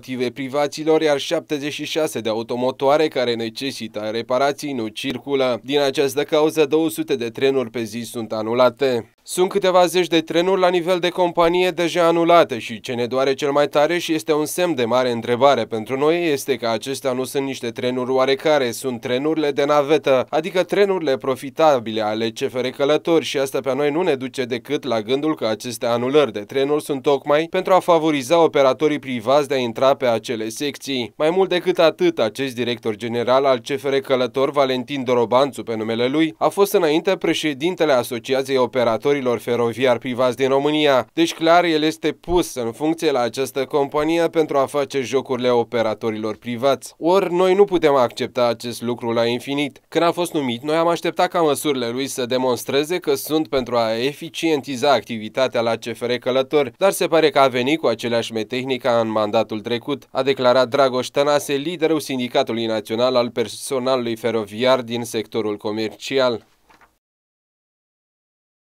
motive privaților, iar 76 de automotoare care necesită reparații nu circulă. Din această cauză, 200 de trenuri pe zi sunt anulate. Sunt câteva zeci de trenuri la nivel de companie deja anulate și ce ne doare cel mai tare și este un semn de mare întrebare pentru noi este că acestea nu sunt niște trenuri oarecare, sunt trenurile de navetă, adică trenurile profitabile ale CFR Călători și asta pe noi nu ne duce decât la gândul că aceste anulări de trenuri sunt tocmai pentru a favoriza operatorii privați de a intra pe acele secții. Mai mult decât atât, acest director general al CFR Călător, Valentin Dorobanțu pe numele lui, a fost înainte președintele Asociației Operatorii operatorilor feroviari privați din România, deci clar el este pus în funcție la această companie pentru a face jocurile operatorilor privați. Ori noi nu putem accepta acest lucru la infinit. Când a fost numit, noi am așteptat ca măsurile lui să demonstreze că sunt pentru a eficientiza activitatea la CFR Călător, dar se pare că a venit cu aceleași metehnica în mandatul trecut, a declarat Dragoș Tănase, liderul Sindicatului Național al Personalului Feroviar din sectorul comercial.